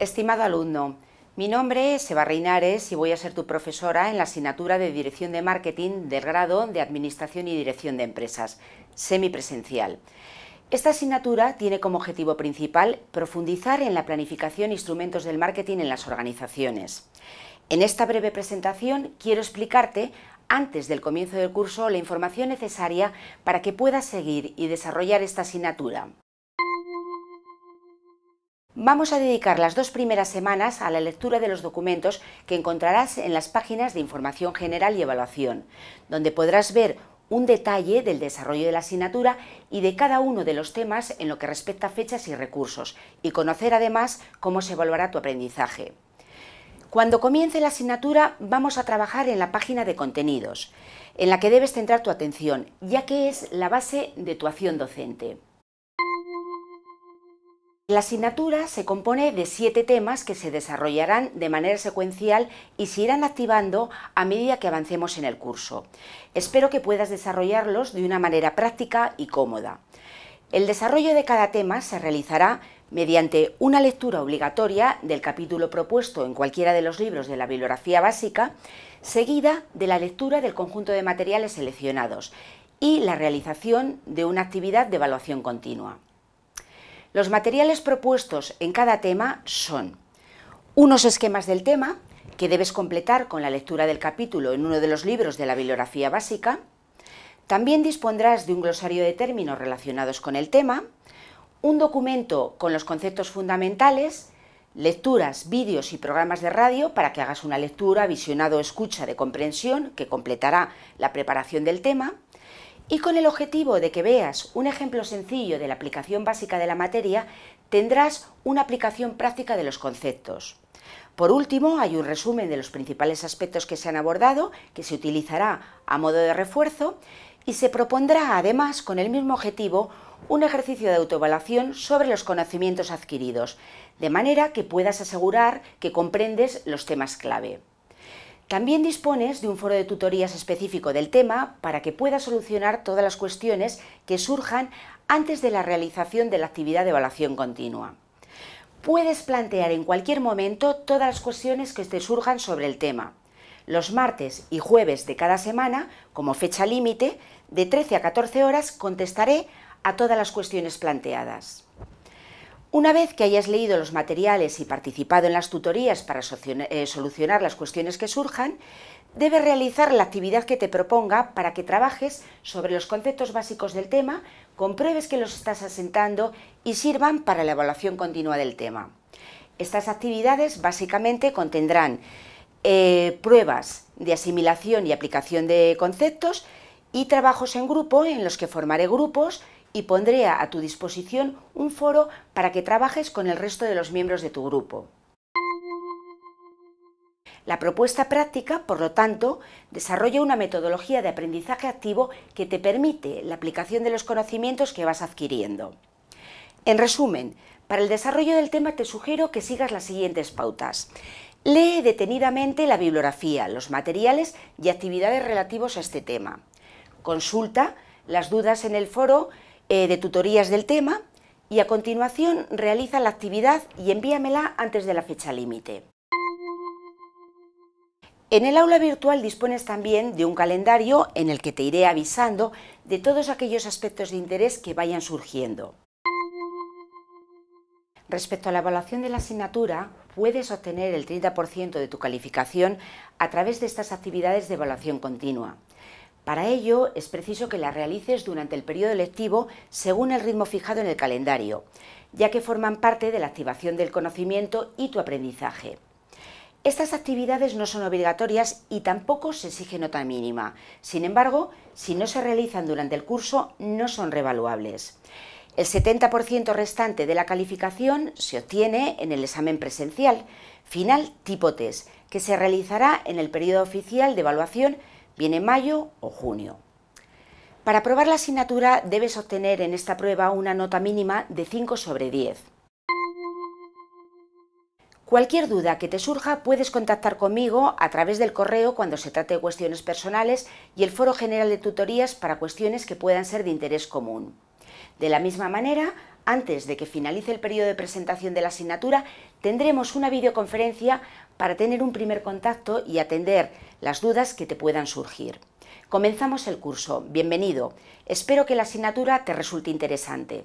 Estimado alumno, mi nombre es Eva Reinares y voy a ser tu profesora en la asignatura de Dirección de Marketing del grado de Administración y Dirección de Empresas, semipresencial. Esta asignatura tiene como objetivo principal profundizar en la planificación e instrumentos del marketing en las organizaciones. En esta breve presentación quiero explicarte antes del comienzo del curso la información necesaria para que puedas seguir y desarrollar esta asignatura. Vamos a dedicar las dos primeras semanas a la lectura de los documentos que encontrarás en las páginas de Información General y Evaluación, donde podrás ver un detalle del desarrollo de la asignatura y de cada uno de los temas en lo que respecta a fechas y recursos, y conocer además cómo se evaluará tu aprendizaje. Cuando comience la asignatura vamos a trabajar en la página de contenidos, en la que debes centrar tu atención, ya que es la base de tu acción docente. La asignatura se compone de siete temas que se desarrollarán de manera secuencial y se irán activando a medida que avancemos en el curso. Espero que puedas desarrollarlos de una manera práctica y cómoda. El desarrollo de cada tema se realizará mediante una lectura obligatoria del capítulo propuesto en cualquiera de los libros de la bibliografía básica, seguida de la lectura del conjunto de materiales seleccionados y la realización de una actividad de evaluación continua. Los materiales propuestos en cada tema son unos esquemas del tema, que debes completar con la lectura del capítulo en uno de los libros de la bibliografía básica. También dispondrás de un glosario de términos relacionados con el tema, un documento con los conceptos fundamentales, lecturas, vídeos y programas de radio para que hagas una lectura, visionado o escucha de comprensión que completará la preparación del tema y con el objetivo de que veas un ejemplo sencillo de la aplicación básica de la materia, tendrás una aplicación práctica de los conceptos. Por último, hay un resumen de los principales aspectos que se han abordado, que se utilizará a modo de refuerzo, y se propondrá además, con el mismo objetivo, un ejercicio de autoevaluación sobre los conocimientos adquiridos, de manera que puedas asegurar que comprendes los temas clave. También dispones de un foro de tutorías específico del tema para que puedas solucionar todas las cuestiones que surjan antes de la realización de la actividad de evaluación continua. Puedes plantear en cualquier momento todas las cuestiones que te surjan sobre el tema. Los martes y jueves de cada semana, como fecha límite, de 13 a 14 horas contestaré a todas las cuestiones planteadas. Una vez que hayas leído los materiales y participado en las tutorías para eh, solucionar las cuestiones que surjan, debes realizar la actividad que te proponga para que trabajes sobre los conceptos básicos del tema, compruebes que los estás asentando y sirvan para la evaluación continua del tema. Estas actividades básicamente contendrán eh, pruebas de asimilación y aplicación de conceptos y trabajos en grupo en los que formaré grupos y pondré a tu disposición un foro para que trabajes con el resto de los miembros de tu grupo. La propuesta práctica, por lo tanto, desarrolla una metodología de aprendizaje activo que te permite la aplicación de los conocimientos que vas adquiriendo. En resumen, para el desarrollo del tema te sugiero que sigas las siguientes pautas. Lee detenidamente la bibliografía, los materiales y actividades relativos a este tema. Consulta las dudas en el foro eh, de tutorías del tema y a continuación realiza la actividad y envíamela antes de la fecha límite. En el aula virtual dispones también de un calendario en el que te iré avisando de todos aquellos aspectos de interés que vayan surgiendo. Respecto a la evaluación de la asignatura, puedes obtener el 30% de tu calificación a través de estas actividades de evaluación continua. Para ello es preciso que las realices durante el periodo lectivo según el ritmo fijado en el calendario, ya que forman parte de la activación del conocimiento y tu aprendizaje. Estas actividades no son obligatorias y tampoco se exige nota mínima. Sin embargo, si no se realizan durante el curso, no son revaluables. El 70% restante de la calificación se obtiene en el examen presencial, final tipo test, que se realizará en el periodo oficial de evaluación Viene mayo o junio. Para aprobar la asignatura debes obtener en esta prueba una nota mínima de 5 sobre 10. Cualquier duda que te surja puedes contactar conmigo a través del correo cuando se trate de cuestiones personales y el foro general de tutorías para cuestiones que puedan ser de interés común. De la misma manera, antes de que finalice el periodo de presentación de la asignatura, tendremos una videoconferencia para tener un primer contacto y atender las dudas que te puedan surgir. Comenzamos el curso. Bienvenido. Espero que la asignatura te resulte interesante.